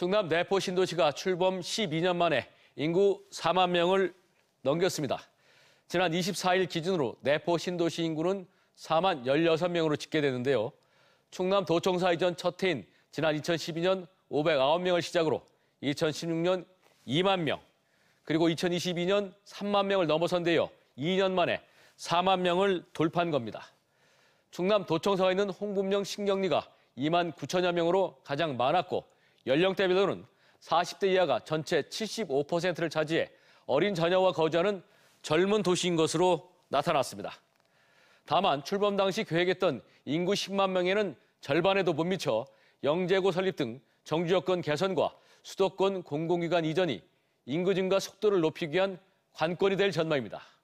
충남 내포 신도시가 출범 12년 만에 인구 4만 명을 넘겼습니다. 지난 24일 기준으로 내포 신도시 인구는 4만 16명으로 집계되는데요. 충남 도청사 이전 첫 해인 지난 2012년 509명을 시작으로 2016년 2만 명, 그리고 2022년 3만 명을 넘어선데요. 2년 만에 4만 명을 돌파한 겁니다. 충남 도청사가 있는 홍분명 신경리가 2만 9천여 명으로 가장 많았고 연령대별로는 40대 이하가 전체 75%를 차지해 어린 자녀와 거주하는 젊은 도시인 것으로 나타났습니다. 다만 출범 당시 계획했던 인구 10만 명에는 절반에도 못 미쳐 영재고 설립 등 정주 여건 개선과 수도권 공공기관 이전이 인구 증가 속도를 높이기 위한 관건이 될 전망입니다.